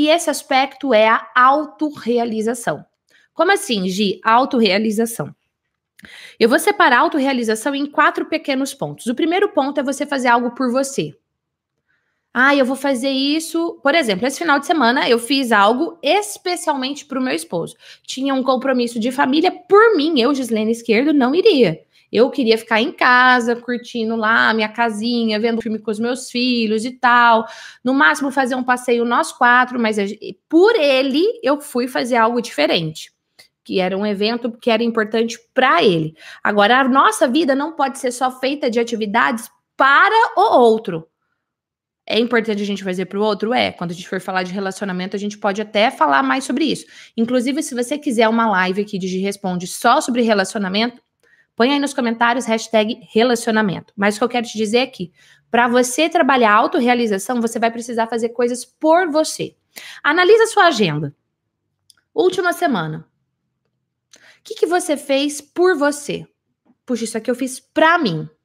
E esse aspecto é a autorrealização. Como assim, Gi? Autorrealização. Eu vou separar a autorrealização em quatro pequenos pontos. O primeiro ponto é você fazer algo por você. Ah, eu vou fazer isso. Por exemplo, esse final de semana eu fiz algo especialmente para o meu esposo. Tinha um compromisso de família por mim, eu, Gislene Esquerdo, não iria. Eu queria ficar em casa, curtindo lá minha casinha, vendo filme com os meus filhos e tal. No máximo, fazer um passeio nós quatro, mas por ele eu fui fazer algo diferente. Que era um evento que era importante para ele. Agora, a nossa vida não pode ser só feita de atividades para o outro. É importante a gente fazer para o outro? É. Quando a gente for falar de relacionamento, a gente pode até falar mais sobre isso. Inclusive, se você quiser uma live aqui de Responde só sobre relacionamento, Põe aí nos comentários hashtag relacionamento. Mas o que eu quero te dizer é que, para você trabalhar a autorrealização, você vai precisar fazer coisas por você. Analisa sua agenda. Última semana. O que, que você fez por você? Puxa, isso aqui eu fiz pra mim.